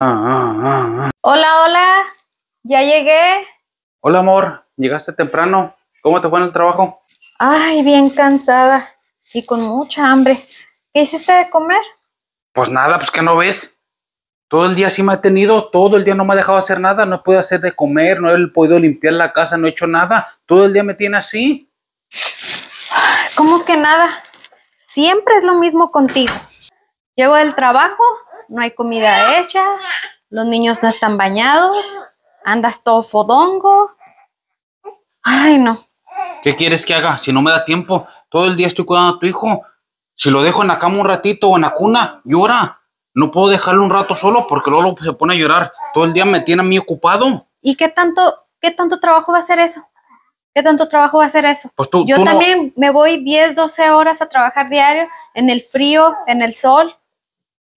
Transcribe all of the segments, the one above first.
Hola, hola, ya llegué. Hola, amor, llegaste temprano. ¿Cómo te fue en el trabajo? Ay, bien cansada y con mucha hambre. ¿Qué hiciste de comer? Pues nada, pues que no ves. Todo el día sí me ha tenido, todo el día no me ha dejado hacer nada, no he podido hacer de comer, no he podido limpiar la casa, no he hecho nada. Todo el día me tiene así. ¿Cómo que nada? Siempre es lo mismo contigo. Llego del trabajo no hay comida hecha, los niños no están bañados, andas todo fodongo. Ay, no. ¿Qué quieres que haga? Si no me da tiempo, todo el día estoy cuidando a tu hijo. Si lo dejo en la cama un ratito o en la cuna, llora. No puedo dejarlo un rato solo porque luego se pone a llorar. Todo el día me tiene a mí ocupado. ¿Y qué tanto, qué tanto trabajo va a hacer eso? ¿Qué tanto trabajo va a hacer eso? Pues Yo también me voy 10, 12 horas a trabajar diario en el frío, en el sol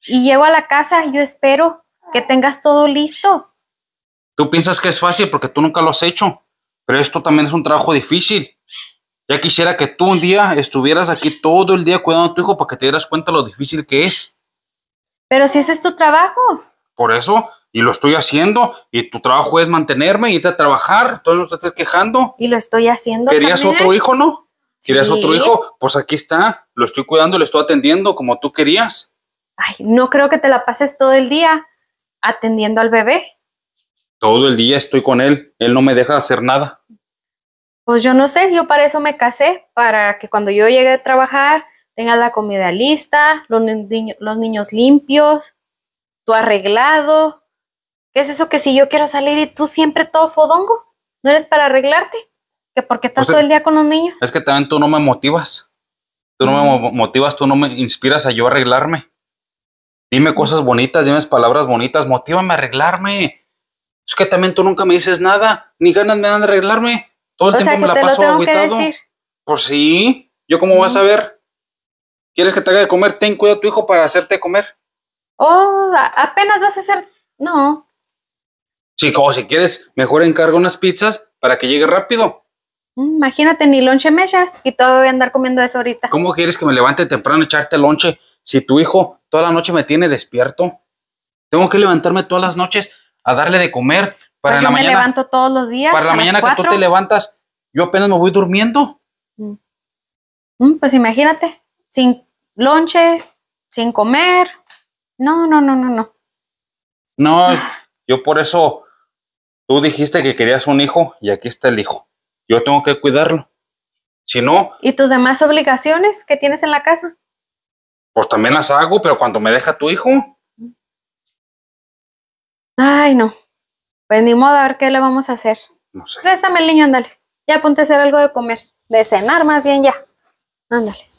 y llego a la casa y yo espero que tengas todo listo. Tú piensas que es fácil porque tú nunca lo has hecho, pero esto también es un trabajo difícil. Ya quisiera que tú un día estuvieras aquí todo el día cuidando a tu hijo para que te dieras cuenta lo difícil que es. Pero si ese es tu trabajo. Por eso, y lo estoy haciendo, y tu trabajo es mantenerme y irte a trabajar, entonces no te estás quejando. Y lo estoy haciendo. ¿Querías otro hijo, no? ¿Querías otro hijo? Pues aquí está, lo estoy cuidando, lo estoy atendiendo como tú querías ay, no creo que te la pases todo el día atendiendo al bebé. Todo el día estoy con él, él no me deja hacer nada. Pues yo no sé, yo para eso me casé, para que cuando yo llegue a trabajar tenga la comida lista, los, niños limpios, tú arreglado. ¿Qué es eso que si yo quiero salir y tú siempre todo fodongo? ¿No eres para arreglarte? ¿Por porque estás pues todo el día con los niños? Es que también tú no me motivas. Tú no me mm. motivas, tú no me inspiras a yo arreglarme. Dime cosas bonitas, dime palabras bonitas, motívame a arreglarme. Es que también tú nunca me dices nada, ni ganas me dan de arreglarme. Todo el o tiempo me la te lo tengo Que decir. Pues sí, ¿yo cómo vas a ver? ¿Quieres que te haga de comer? Ten cuidado tu hijo para hacerte comer. Oh, apenas vas a hacer. No. Sí, como si quieres, mejor encargo unas pizzas para que llegue rápido. Mm, imagínate, ni lonche echas y todavía voy a andar comiendo eso ahorita. ¿Cómo quieres que me levante temprano echarte lonche? Si tu hijo toda la noche me tiene despierto, tengo que levantarme todas las noches a darle de comer. Para pues yo me levanto todos los días. Para la mañana que tú te levantas, yo apenas me voy durmiendo. Mm. Mm, pues imagínate, sin lonche, sin comer. No, no, no, no, no. No, ah. yo por eso tú dijiste que querías un hijo y aquí está el hijo. Yo tengo que cuidarlo. Si no. ¿Y tus demás obligaciones que tienes en la casa? pues también las hago, pero cuando me deja tu hijo. Ay, no. Pues ni modo, a ver qué le vamos a hacer. No Préstame el niño, ándale. Ya ponte a hacer algo de comer, de cenar más bien ya. Ándale.